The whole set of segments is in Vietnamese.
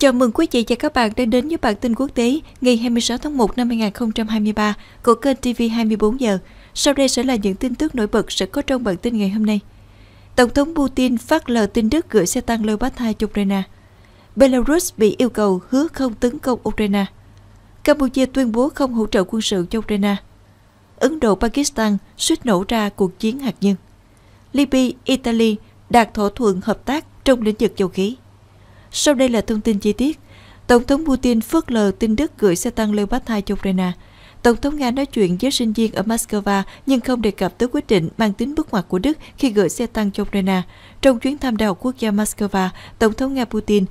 Chào mừng quý vị và các bạn đã đến với bản tin quốc tế ngày 26 tháng 1 năm 2023 của kênh TV 24 giờ. Sau đây sẽ là những tin tức nổi bật sẽ có trong bản tin ngày hôm nay. Tổng thống Putin phát lời tin Đức gửi xe tăng Leopard 2 cho Ukraine. Belarus bị yêu cầu hứa không tấn công Ukraine. Campuchia tuyên bố không hỗ trợ quân sự cho Ukraine. Ấn Độ-Pakistan suýt nổ ra cuộc chiến hạt nhân. Libya, Italy đạt thỏa thuận hợp tác trong lĩnh vực dầu khí. Sau đây là thông tin chi tiết. Tổng thống Putin phớt lờ tin Đức gửi xe tăng Leopard 2 cho Ukraine. Tổng thống Nga nói chuyện với sinh viên ở Moscow nhưng không đề cập tới quyết định mang tính bước ngoặt của Đức khi gửi xe tăng cho Ukraine. Trong chuyến thăm Đại học Quốc gia Moscow, Tổng thống Nga Putin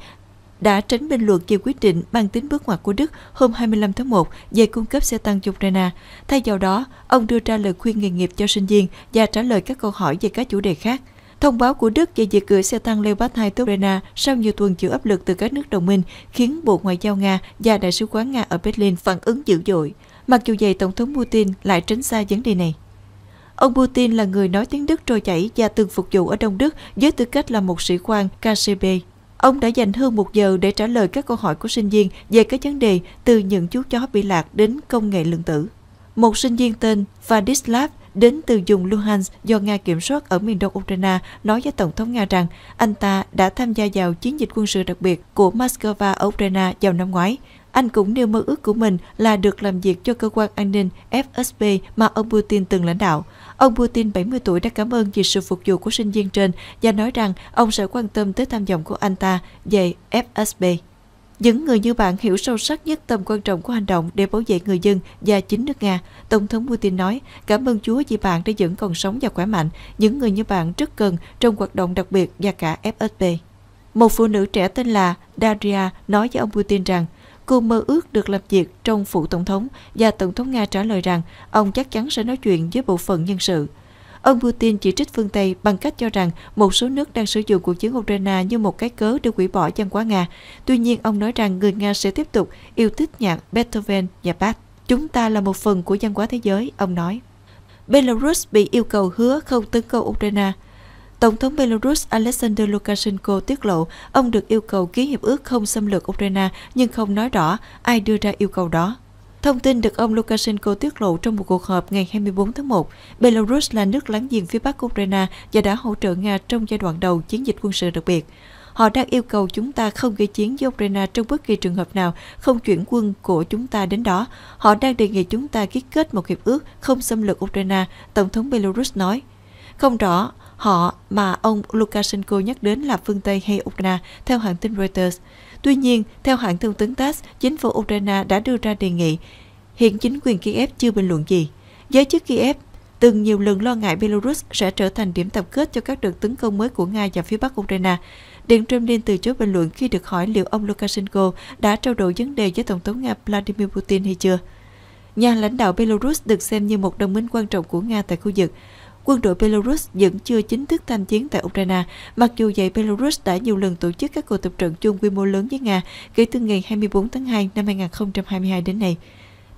đã tránh bình luận về quyết định mang tính bước ngoặt của Đức hôm 25 tháng 1 về cung cấp xe tăng cho Ukraine. Thay vào đó, ông đưa ra lời khuyên nghề nghiệp cho sinh viên và trả lời các câu hỏi về các chủ đề khác. Thông báo của Đức về việc gửi xe tăng Leopard 2 tới Ukraine sau nhiều tuần chịu áp lực từ các nước đồng minh khiến Bộ Ngoại giao Nga và Đại sứ quán Nga ở Berlin phản ứng dữ dội. Mặc dù vậy, Tổng thống Putin lại tránh xa vấn đề này. Ông Putin là người nói tiếng Đức trôi chảy và từng phục vụ ở Đông Đức với tư cách là một sĩ quan KGB. Ông đã dành hơn một giờ để trả lời các câu hỏi của sinh viên về các vấn đề từ những chú chó bị lạc đến công nghệ lượng tử. Một sinh viên tên Vladislav đến từ vùng Luhansk do Nga kiểm soát ở miền đông Ukraine nói với Tổng thống Nga rằng anh ta đã tham gia vào chiến dịch quân sự đặc biệt của Moscow ở Ukraine vào năm ngoái. Anh cũng nêu mơ ước của mình là được làm việc cho cơ quan an ninh FSB mà ông Putin từng lãnh đạo. Ông Putin 70 tuổi đã cảm ơn vì sự phục vụ của sinh viên trên và nói rằng ông sẽ quan tâm tới tham vọng của anh ta về FSB. Những người như bạn hiểu sâu sắc nhất tầm quan trọng của hành động để bảo vệ người dân và chính nước Nga. Tổng thống Putin nói, cảm ơn Chúa vì bạn đã vẫn còn sống và khỏe mạnh. Những người như bạn rất cần trong hoạt động đặc biệt và cả FSB. Một phụ nữ trẻ tên là Daria nói với ông Putin rằng, cô mơ ước được làm việc trong phủ tổng thống và tổng thống Nga trả lời rằng ông chắc chắn sẽ nói chuyện với bộ phận nhân sự. Ông Putin chỉ trích phương Tây bằng cách cho rằng một số nước đang sử dụng cuộc chiến Ukraine như một cái cớ để hủy bỏ dân quá Nga. Tuy nhiên, ông nói rằng người Nga sẽ tiếp tục yêu thích nhạc Beethoven và Bach. Chúng ta là một phần của dân quá thế giới, ông nói. Belarus bị yêu cầu hứa không tấn công Ukraine. Tổng thống Belarus Alexander Lukashenko tiết lộ ông được yêu cầu ký hiệp ước không xâm lược Ukraine nhưng không nói rõ ai đưa ra yêu cầu đó. Thông tin được ông Lukashenko tiết lộ trong một cuộc họp ngày 24 tháng 1, Belarus là nước láng giềng phía Bắc Ukraine và đã hỗ trợ Nga trong giai đoạn đầu chiến dịch quân sự đặc biệt. Họ đang yêu cầu chúng ta không gây chiến với Ukraine trong bất kỳ trường hợp nào, không chuyển quân của chúng ta đến đó. Họ đang đề nghị chúng ta ký kết một hiệp ước không xâm lược Ukraine, Tổng thống Belarus nói. Không rõ họ mà ông Lukashenko nhắc đến là phương Tây hay Ukraine, theo hãng tin Reuters. Tuy nhiên, theo hãng thông tấn TASS, chính phủ Ukraine đã đưa ra đề nghị. Hiện chính quyền Kiev chưa bình luận gì. Giới chức Kiev từng nhiều lần lo ngại Belarus sẽ trở thành điểm tập kết cho các đợt tấn công mới của Nga và phía Bắc Ukraine. Điện Kremlin từ chối bình luận khi được hỏi liệu ông Lukashenko đã trao đổi vấn đề với Tổng thống Nga Vladimir Putin hay chưa. Nhà lãnh đạo Belarus được xem như một đồng minh quan trọng của Nga tại khu vực quân đội Belarus vẫn chưa chính thức tham chiến tại Ukraine. Mặc dù vậy, Belarus đã nhiều lần tổ chức các cuộc tập trận chung quy mô lớn với Nga kể từ ngày 24 tháng 2 năm 2022 đến nay.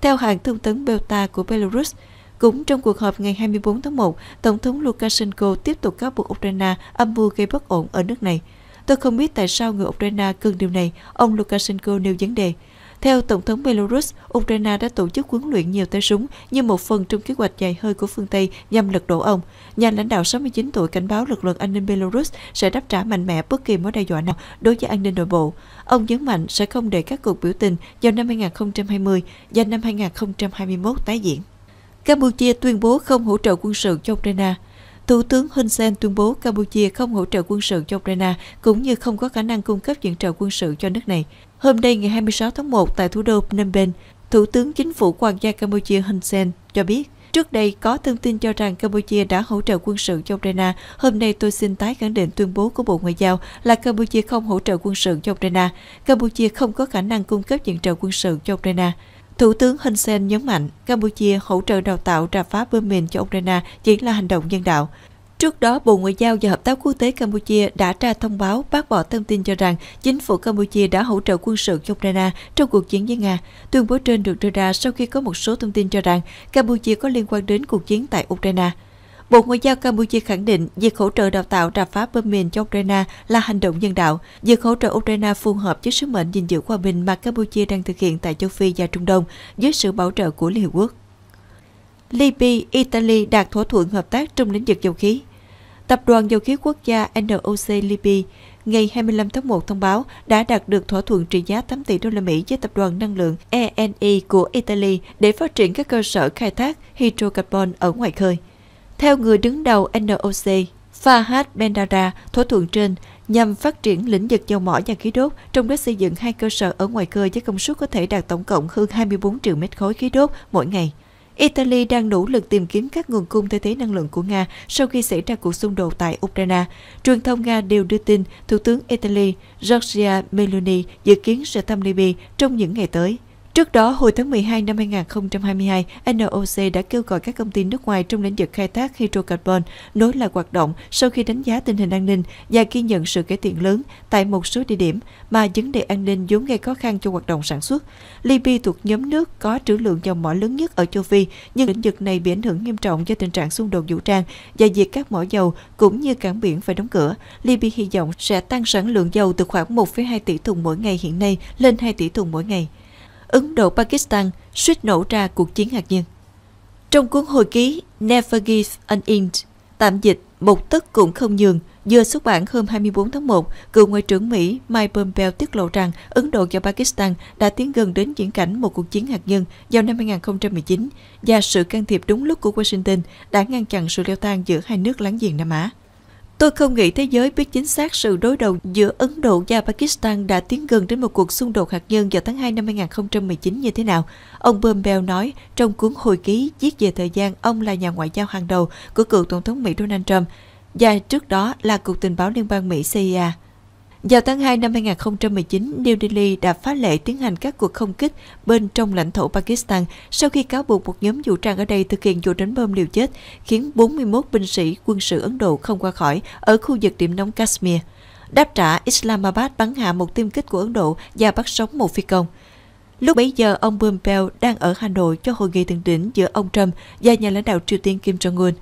Theo hãng thông tấn Belta của Belarus, cũng trong cuộc họp ngày 24 tháng 1, Tổng thống Lukashenko tiếp tục cáo buộc Ukraine âm mưu gây bất ổn ở nước này. Tôi không biết tại sao người Ukraine cần điều này, ông Lukashenko nêu vấn đề. Theo Tổng thống Belarus, Ukraine đã tổ chức huấn luyện nhiều tay súng như một phần trong kế hoạch dài hơi của phương Tây nhằm lật đổ ông. Nhà lãnh đạo 69 tuổi cảnh báo lực lượng an ninh Belarus sẽ đáp trả mạnh mẽ bất kỳ mối đe dọa nào đối với an ninh nội bộ. Ông nhấn mạnh sẽ không để các cuộc biểu tình vào năm 2020 và năm 2021 tái diễn. Campuchia tuyên bố không hỗ trợ quân sự cho Ukraine. Thủ tướng Hun Sen tuyên bố Campuchia không hỗ trợ quân sự cho Ukraine cũng như không có khả năng cung cấp viện trợ quân sự cho nước này. Hôm nay ngày 26 tháng 1 tại thủ đô Phnom Penh, Thủ tướng Chính phủ Hoàng gia Campuchia Hun Sen cho biết Trước đây có thông tin cho rằng Campuchia đã hỗ trợ quân sự cho Ukraine. Hôm nay tôi xin tái khẳng định tuyên bố của Bộ Ngoại giao là Campuchia không hỗ trợ quân sự cho Ukraine. Campuchia không có khả năng cung cấp viện trợ quân sự cho Ukraine. Thủ tướng Hun Sen nhấn mạnh Campuchia hỗ trợ đào tạo trà phá bom mìn cho Ukraine chỉ là hành động nhân đạo. Trước đó, Bộ Ngoại giao và Hợp tác Quốc tế Campuchia đã ra thông báo bác bỏ thông tin cho rằng chính phủ Campuchia đã hỗ trợ quân sự cho Ukraine trong cuộc chiến với Nga. Tuyên bố trên được đưa ra sau khi có một số thông tin cho rằng Campuchia có liên quan đến cuộc chiến tại Ukraine. Bộ Ngoại giao Campuchia khẳng định việc hỗ trợ đào tạo trà phá bom mìn cho Ukraine là hành động nhân đạo. Việc hỗ trợ Ukraine phù hợp với sứ mệnh gìn giữ hòa bình mà Campuchia đang thực hiện tại châu Phi và Trung Đông dưới sự bảo trợ của Liên Hợp Quốc. Libya, Italy đạt thỏa thuận hợp tác trong lĩnh vực dầu khí. Tập đoàn Dầu khí Quốc gia NOC Libya ngày 25 tháng 1 thông báo đã đạt được thỏa thuận trị giá 8 tỷ đô la Mỹ với tập đoàn năng lượng ENI e của Italy để phát triển các cơ sở khai thác hydrocarbon ở ngoài khơi. Theo người đứng đầu NOC, Fahad Bendara thỏa thuận trên nhằm phát triển lĩnh vực dầu mỏ và khí đốt, trong đó xây dựng hai cơ sở ở ngoài khơi với công suất có thể đạt tổng cộng hơn 24 triệu mét khối khí đốt mỗi ngày. Italy đang nỗ lực tìm kiếm các nguồn cung thay thế năng lượng của Nga sau khi xảy ra cuộc xung đột tại Ukraine. Truyền thông Nga đều đưa tin Thủ tướng Italy Giorgia Meloni dự kiến sẽ thăm Libya trong những ngày tới. Trước đó, hồi tháng 12 năm 2022, NOC đã kêu gọi các công ty nước ngoài trong lĩnh vực khai thác hydrocarbon nối lại hoạt động sau khi đánh giá tình hình an ninh và ghi nhận sự cải thiện lớn tại một số địa điểm mà vấn đề an ninh vốn gây khó khăn cho hoạt động sản xuất. Libya thuộc nhóm nước có trữ lượng dầu mỏ lớn nhất ở châu Phi, nhưng lĩnh vực này bị ảnh hưởng nghiêm trọng do tình trạng xung đột vũ trang và việc các mỏ dầu cũng như cảng biển phải đóng cửa. Libya hy vọng sẽ tăng sản lượng dầu từ khoảng 1,2 tỷ thùng mỗi ngày hiện nay lên 2 tỷ thùng mỗi ngày. Ấn Độ-Pakistan suýt nổ ra cuộc chiến hạt nhân. Trong cuốn hồi ký Never Give an Inch, tạm dịch Một tức cũng không nhường, vừa xuất bản hôm 24 tháng 1, cựu Ngoại trưởng Mỹ Mike Pompeo tiết lộ rằng Ấn Độ và Pakistan đã tiến gần đến diễn cảnh một cuộc chiến hạt nhân vào năm 2019 và sự can thiệp đúng lúc của Washington đã ngăn chặn sự leo thang giữa hai nước láng giềng Nam Á. Tôi không nghĩ thế giới biết chính xác sự đối đầu giữa Ấn Độ và Pakistan đã tiến gần đến một cuộc xung đột hạt nhân vào tháng 2 năm 2019 như thế nào. Ông Pompeo nói trong cuốn hồi ký viết về thời gian ông là nhà ngoại giao hàng đầu của cựu Tổng thống Mỹ Donald Trump và trước đó là Cục Tình báo Liên bang Mỹ CIA. Vào tháng 2 năm 2019, New Delhi đã phá lệ tiến hành các cuộc không kích bên trong lãnh thổ Pakistan sau khi cáo buộc một nhóm vũ trang ở đây thực hiện vụ đánh bom liều chết, khiến 41 binh sĩ quân sự Ấn Độ không qua khỏi ở khu vực điểm nóng Kashmir. Đáp trả, Islamabad bắn hạ một tiêm kích của Ấn Độ và bắt sống một phi công. Lúc bấy giờ, ông Pompeo đang ở Hà Nội cho hội nghị thượng đỉnh giữa ông Trump và nhà lãnh đạo Triều Tiên Kim Jong-un.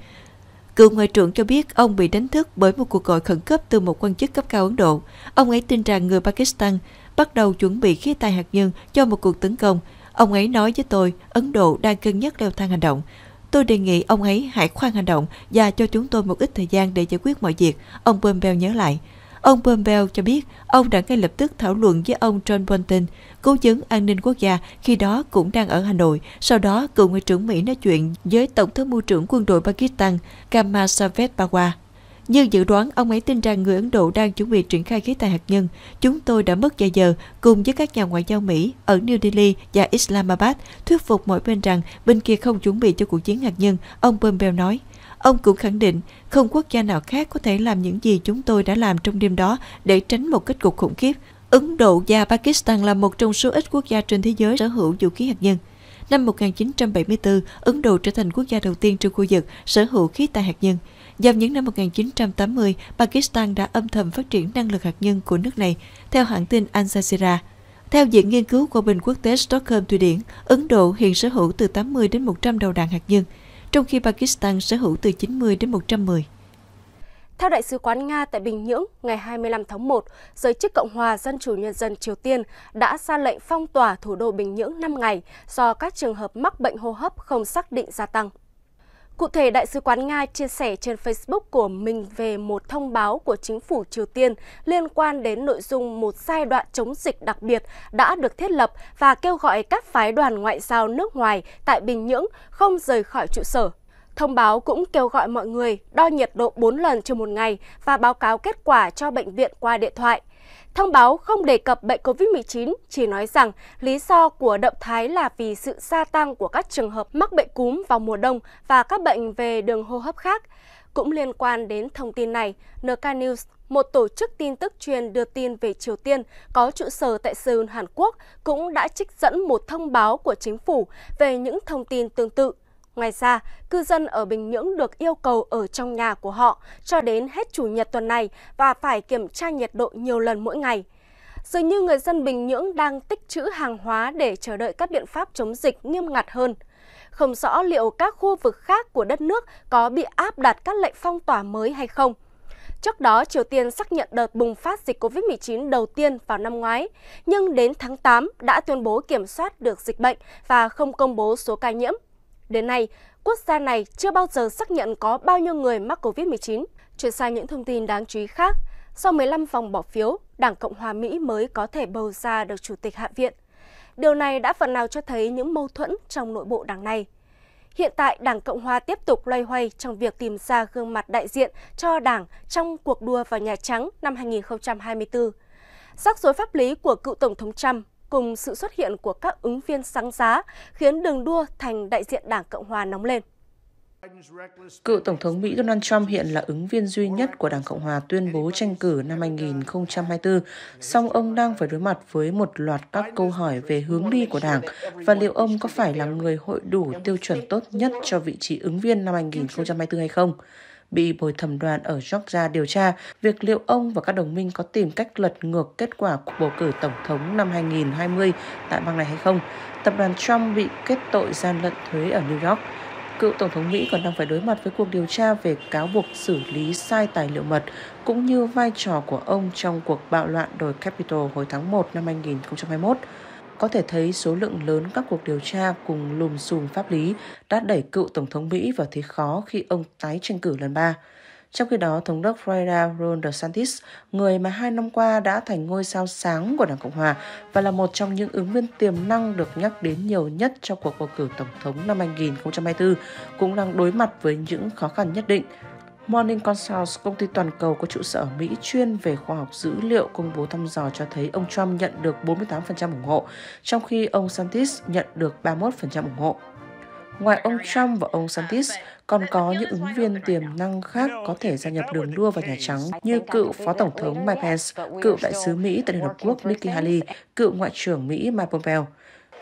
Cựu Ngoại trưởng cho biết ông bị đánh thức bởi một cuộc gọi khẩn cấp từ một quan chức cấp cao Ấn Độ. Ông ấy tin rằng người Pakistan bắt đầu chuẩn bị khí tài hạt nhân cho một cuộc tấn công. Ông ấy nói với tôi, Ấn Độ đang cân nhắc leo thang hành động. Tôi đề nghị ông ấy hãy khoan hành động và cho chúng tôi một ít thời gian để giải quyết mọi việc, ông Pompeo nhớ lại. Ông Pompeo cho biết ông đã ngay lập tức thảo luận với ông John Bolton, cố vấn an ninh quốc gia khi đó cũng đang ở Hà Nội. Sau đó, cựu ngoại trưởng Mỹ nói chuyện với Tổng thống mưu trưởng quân đội Pakistan Kamal Saved Bawa. Như dự đoán, ông ấy tin rằng người Ấn Độ đang chuẩn bị triển khai khí tài hạt nhân. Chúng tôi đã mất vài giờ cùng với các nhà ngoại giao Mỹ ở New Delhi và Islamabad thuyết phục mọi bên rằng bên kia không chuẩn bị cho cuộc chiến hạt nhân, ông Pompeo nói. Ông cũng khẳng định không quốc gia nào khác có thể làm những gì chúng tôi đã làm trong đêm đó để tránh một kết cục khủng khiếp. Ấn Độ và Pakistan là một trong số ít quốc gia trên thế giới sở hữu vũ khí hạt nhân. Năm 1974, Ấn Độ trở thành quốc gia đầu tiên trong khu vực sở hữu khí tài hạt nhân. Vào những năm 1980, Pakistan đã âm thầm phát triển năng lực hạt nhân của nước này, theo hãng tin Al Jazeera. Theo Viện Nghiên cứu của bình Quốc tế Stockholm Thụy Điển, Ấn Độ hiện sở hữu từ 80 đến 100 đầu đạn hạt nhân – trong khi Pakistan sở hữu từ 90 đến 110. Theo Đại sứ quán Nga tại Bình Nhưỡng, ngày 25 tháng 1, giới chức Cộng hòa Dân chủ Nhân dân Triều Tiên đã ra lệnh phong tỏa thủ đô Bình Nhưỡng 5 ngày do các trường hợp mắc bệnh hô hấp không xác định gia tăng. Cụ thể, Đại sứ quán Nga chia sẻ trên Facebook của mình về một thông báo của chính phủ Triều Tiên liên quan đến nội dung một giai đoạn chống dịch đặc biệt đã được thiết lập và kêu gọi các phái đoàn ngoại giao nước ngoài tại Bình Nhưỡng không rời khỏi trụ sở Thông báo cũng kêu gọi mọi người đo nhiệt độ 4 lần trong một ngày và báo cáo kết quả cho bệnh viện qua điện thoại. Thông báo không đề cập bệnh COVID-19, chỉ nói rằng lý do của động thái là vì sự gia tăng của các trường hợp mắc bệnh cúm vào mùa đông và các bệnh về đường hô hấp khác. Cũng liên quan đến thông tin này, NK News, một tổ chức tin tức truyền đưa tin về Triều Tiên có trụ sở tại Seoul, Hàn Quốc, cũng đã trích dẫn một thông báo của chính phủ về những thông tin tương tự. Ngoài ra, cư dân ở Bình Nhưỡng được yêu cầu ở trong nhà của họ cho đến hết chủ nhật tuần này và phải kiểm tra nhiệt độ nhiều lần mỗi ngày. Dường như người dân Bình Nhưỡng đang tích trữ hàng hóa để chờ đợi các biện pháp chống dịch nghiêm ngặt hơn. Không rõ liệu các khu vực khác của đất nước có bị áp đặt các lệnh phong tỏa mới hay không. Trước đó, Triều Tiên xác nhận đợt bùng phát dịch COVID-19 đầu tiên vào năm ngoái, nhưng đến tháng 8 đã tuyên bố kiểm soát được dịch bệnh và không công bố số ca nhiễm Đến nay, quốc gia này chưa bao giờ xác nhận có bao nhiêu người mắc COVID-19. Chuyển sang những thông tin đáng chú ý khác, sau 15 vòng bỏ phiếu, Đảng Cộng hòa Mỹ mới có thể bầu ra được Chủ tịch Hạ viện. Điều này đã phần nào cho thấy những mâu thuẫn trong nội bộ đảng này. Hiện tại, Đảng Cộng hòa tiếp tục loay hoay trong việc tìm ra gương mặt đại diện cho Đảng trong cuộc đua vào Nhà Trắng năm 2024. Rắc rối pháp lý của cựu Tổng thống Trump cùng sự xuất hiện của các ứng viên sáng giá khiến đường đua thành đại diện Đảng Cộng hòa nóng lên. Cựu Tổng thống Mỹ Donald Trump hiện là ứng viên duy nhất của Đảng Cộng Hòa tuyên bố tranh cử năm 2024, song ông đang phải đối mặt với một loạt các câu hỏi về hướng đi của Đảng và liệu ông có phải là người hội đủ tiêu chuẩn tốt nhất cho vị trí ứng viên năm 2024 hay không bị bồi thẩm đoàn ở Georgia điều tra việc liệu ông và các đồng minh có tìm cách lật ngược kết quả cuộc bầu cử tổng thống năm 2020 tại bang này hay không. Tập đoàn Trump bị kết tội gian lận thuế ở New York. Cựu Tổng thống Mỹ còn đang phải đối mặt với cuộc điều tra về cáo buộc xử lý sai tài liệu mật, cũng như vai trò của ông trong cuộc bạo loạn đồi Capitol hồi tháng 1 năm 2021. Có thể thấy số lượng lớn các cuộc điều tra cùng lùm xùm pháp lý đã đẩy cựu Tổng thống Mỹ vào thế khó khi ông tái tranh cử lần ba. Trong khi đó, Thống đốc Florida Ron DeSantis, người mà hai năm qua đã thành ngôi sao sáng của Đảng Cộng Hòa và là một trong những ứng viên tiềm năng được nhắc đến nhiều nhất trong cuộc bầu cử Tổng thống năm 2024, cũng đang đối mặt với những khó khăn nhất định. Morning Consult, công ty toàn cầu có trụ sở ở Mỹ chuyên về khoa học dữ liệu công bố thăm dò cho thấy ông Trump nhận được 48% ủng hộ, trong khi ông Santis nhận được 31% ủng hộ. Ngoài ông Trump và ông Santis, còn có những ứng viên tiềm năng khác có thể gia nhập đường đua vào Nhà Trắng như cựu Phó Tổng thống Mike Pence, cựu Đại sứ Mỹ tại Liên Hợp Quốc Nikki Haley, cựu Ngoại trưởng Mỹ Mike Pompeo.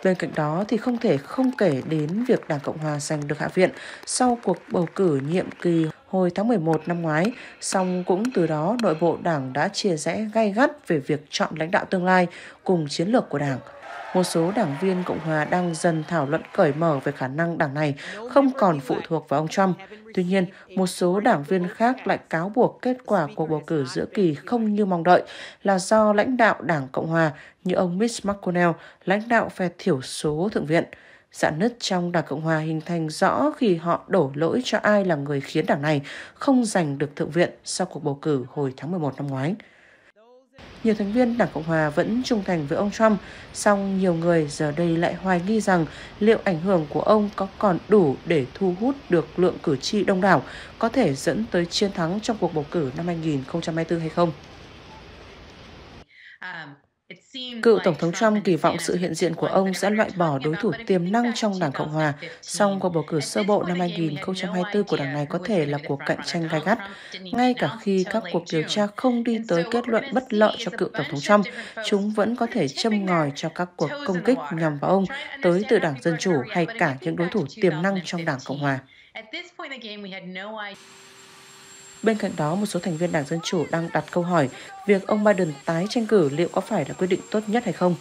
Bên cạnh đó thì không thể không kể đến việc Đảng Cộng hòa giành được Hạ viện sau cuộc bầu cử nhiệm kỳ hồi tháng 11 năm ngoái, song cũng từ đó nội bộ Đảng đã chia rẽ gay gắt về việc chọn lãnh đạo tương lai cùng chiến lược của Đảng – một số đảng viên Cộng hòa đang dần thảo luận cởi mở về khả năng đảng này không còn phụ thuộc vào ông Trump. Tuy nhiên, một số đảng viên khác lại cáo buộc kết quả cuộc bầu cử giữa kỳ không như mong đợi là do lãnh đạo Đảng Cộng hòa như ông Mitch McConnell, lãnh đạo phe thiểu số Thượng viện. Dạn nứt trong Đảng Cộng hòa hình thành rõ khi họ đổ lỗi cho ai là người khiến đảng này không giành được Thượng viện sau cuộc bầu cử hồi tháng 11 năm ngoái. Nhiều thành viên Đảng Cộng Hòa vẫn trung thành với ông Trump, song nhiều người giờ đây lại hoài nghi rằng liệu ảnh hưởng của ông có còn đủ để thu hút được lượng cử tri đông đảo, có thể dẫn tới chiến thắng trong cuộc bầu cử năm 2024 hay không. À, Cựu Tổng thống Trump kỳ vọng sự hiện diện của ông sẽ loại bỏ đối thủ tiềm năng trong Đảng Cộng Hòa, song cuộc bầu cử sơ bộ năm 2024 của đảng này có thể là cuộc cạnh tranh gai gắt, ngay cả khi các cuộc điều tra không đi tới kết luận bất lợi cho cựu Tổng thống Trump, chúng vẫn có thể châm ngòi cho các cuộc công kích nhằm vào ông tới từ Đảng Dân Chủ hay cả những đối thủ tiềm năng trong Đảng Cộng Hòa. Bên cạnh đó, một số thành viên Đảng Dân Chủ đang đặt câu hỏi việc ông Biden tái tranh cử liệu có phải là quyết định tốt nhất hay không.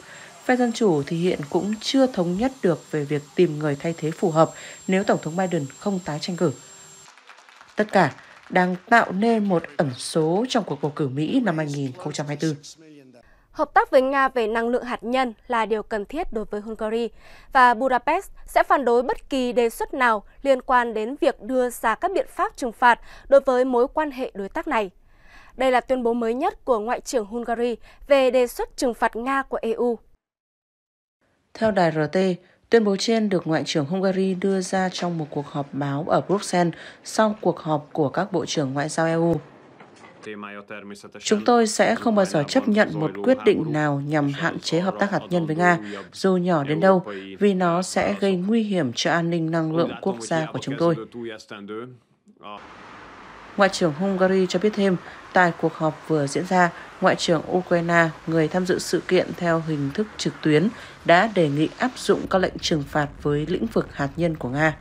Phe Dân Chủ thì hiện cũng chưa thống nhất được về việc tìm người thay thế phù hợp nếu Tổng thống Biden không tái tranh cử. Tất cả đang tạo nên một ẩn số trong cuộc bầu cử Mỹ năm 2024. Hợp tác với Nga về năng lượng hạt nhân là điều cần thiết đối với Hungary và Budapest sẽ phản đối bất kỳ đề xuất nào liên quan đến việc đưa ra các biện pháp trừng phạt đối với mối quan hệ đối tác này. Đây là tuyên bố mới nhất của Ngoại trưởng Hungary về đề xuất trừng phạt Nga của EU. Theo đài RT, tuyên bố trên được Ngoại trưởng Hungary đưa ra trong một cuộc họp báo ở Bruxelles sau cuộc họp của các bộ trưởng ngoại giao EU. Chúng tôi sẽ không bao giờ chấp nhận một quyết định nào nhằm hạn chế hợp tác hạt nhân với Nga, dù nhỏ đến đâu, vì nó sẽ gây nguy hiểm cho an ninh năng lượng quốc gia của chúng tôi. E Ngoại trưởng Hungary cho biết thêm, tại cuộc họp vừa diễn ra, Ngoại trưởng Ukraine, người tham dự sự kiện theo hình thức trực tuyến, đã đề nghị áp dụng các lệnh trừng phạt với lĩnh vực hạt nhân của Nga.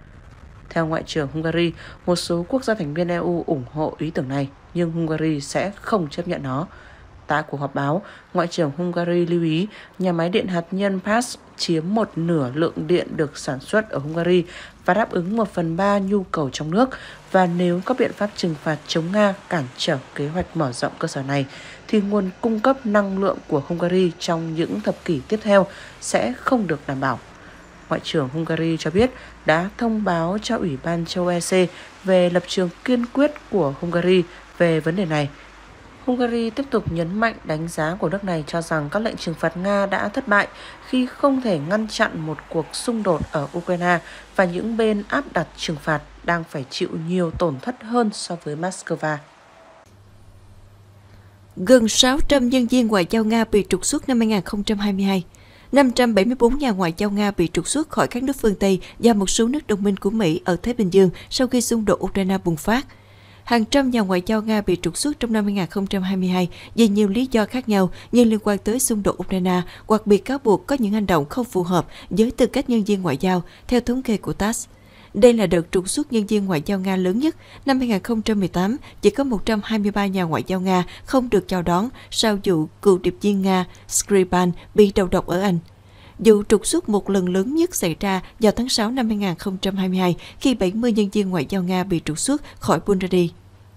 Theo Ngoại trưởng Hungary, một số quốc gia thành viên EU ủng hộ ý tưởng này, nhưng Hungary sẽ không chấp nhận nó. Tại cuộc họp báo, Ngoại trưởng Hungary lưu ý nhà máy điện hạt nhân PAS chiếm một nửa lượng điện được sản xuất ở Hungary và đáp ứng một phần ba nhu cầu trong nước. Và nếu các biện pháp trừng phạt chống Nga cản trở kế hoạch mở rộng cơ sở này, thì nguồn cung cấp năng lượng của Hungary trong những thập kỷ tiếp theo sẽ không được đảm bảo. Ngoại trưởng Hungary cho biết đã thông báo cho Ủy ban châu EC về lập trường kiên quyết của Hungary về vấn đề này. Hungary tiếp tục nhấn mạnh đánh giá của nước này cho rằng các lệnh trừng phạt Nga đã thất bại khi không thể ngăn chặn một cuộc xung đột ở Ukraine và những bên áp đặt trừng phạt đang phải chịu nhiều tổn thất hơn so với Moscow. Gần 600 nhân viên ngoại giao Nga bị trục xuất năm 2022 574 nhà ngoại giao Nga bị trục xuất khỏi các nước phương Tây và một số nước đồng minh của Mỹ ở Thái Bình Dương sau khi xung đột Ukraine bùng phát. Hàng trăm nhà ngoại giao Nga bị trục xuất trong năm 2022 vì nhiều lý do khác nhau như liên quan tới xung đột Ukraine hoặc bị cáo buộc có những hành động không phù hợp với tư cách nhân viên ngoại giao, theo thống kê của TASS. Đây là đợt trục xuất nhân viên ngoại giao Nga lớn nhất. Năm 2018, chỉ có 123 nhà ngoại giao Nga không được chào đón sau vụ cựu điệp viên Nga Skripal bị đầu độc ở Anh. Vụ trục xuất một lần lớn nhất xảy ra vào tháng 6 năm 2022 khi 70 nhân viên ngoại giao Nga bị trục xuất khỏi Bulgaria.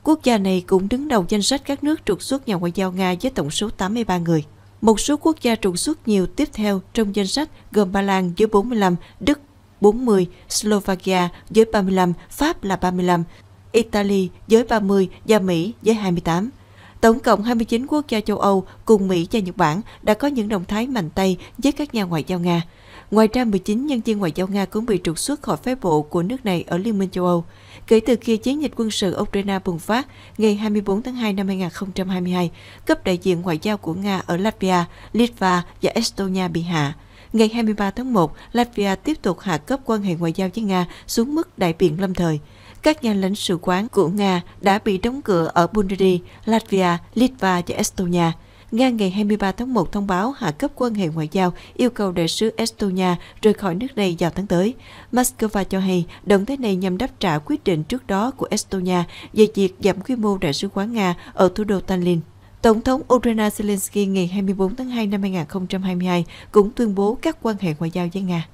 Quốc gia này cũng đứng đầu danh sách các nước trục xuất nhà ngoại giao Nga với tổng số 83 người. Một số quốc gia trục xuất nhiều tiếp theo trong danh sách gồm Ba Lan với 45, Đức 40, Slovakia với 35, Pháp là 35, Italy với 30 và Mỹ với 28. Tổng cộng 29 quốc gia châu Âu cùng Mỹ và Nhật Bản đã có những động thái mạnh tay với các nhà ngoại giao Nga. Ngoài ra, 19 nhân viên ngoại giao Nga cũng bị trục xuất khỏi phái bộ của nước này ở Liên minh châu Âu. Kể từ khi chiến dịch quân sự Ukraine bùng phát ngày 24 tháng 2 năm 2022, cấp đại diện ngoại giao của Nga ở Latvia, Litva và Estonia bị hạ. Ngày 23 tháng 1, Latvia tiếp tục hạ cấp quan hệ ngoại giao với Nga xuống mức đại biện lâm thời. Các nhà lãnh sự quán của Nga đã bị đóng cửa ở Bulgaria, Latvia, Litva và Estonia. Nga ngày 23 tháng 1 thông báo hạ cấp quan hệ ngoại giao, yêu cầu đại sứ Estonia rời khỏi nước này vào tháng tới. Moscow cho hay động thái này nhằm đáp trả quyết định trước đó của Estonia về việc giảm quy mô đại sứ quán Nga ở thủ đô Tallinn. Tổng thống Ukraine Zelensky ngày 24 tháng 2 năm 2022 cũng tuyên bố các quan hệ ngoại giao với Nga.